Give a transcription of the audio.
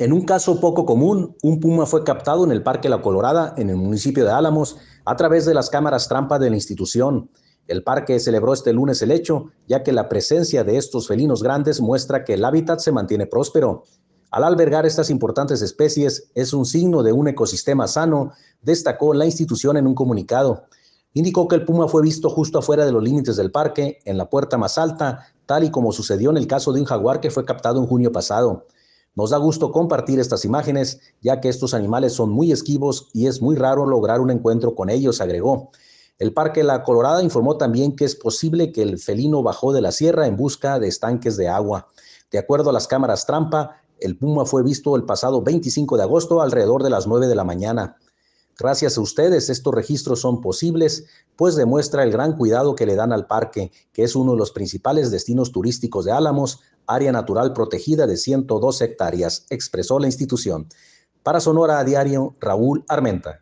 En un caso poco común, un puma fue captado en el Parque La Colorada, en el municipio de Álamos, a través de las cámaras trampa de la institución. El parque celebró este lunes el hecho, ya que la presencia de estos felinos grandes muestra que el hábitat se mantiene próspero. Al albergar estas importantes especies, es un signo de un ecosistema sano, destacó la institución en un comunicado. Indicó que el puma fue visto justo afuera de los límites del parque, en la puerta más alta, tal y como sucedió en el caso de un jaguar que fue captado en junio pasado. Nos da gusto compartir estas imágenes, ya que estos animales son muy esquivos y es muy raro lograr un encuentro con ellos, agregó. El Parque La Colorada informó también que es posible que el felino bajó de la sierra en busca de estanques de agua. De acuerdo a las cámaras trampa, el puma fue visto el pasado 25 de agosto alrededor de las 9 de la mañana. Gracias a ustedes, estos registros son posibles, pues demuestra el gran cuidado que le dan al parque, que es uno de los principales destinos turísticos de Álamos, área natural protegida de 102 hectáreas, expresó la institución. Para Sonora a Diario, Raúl Armenta.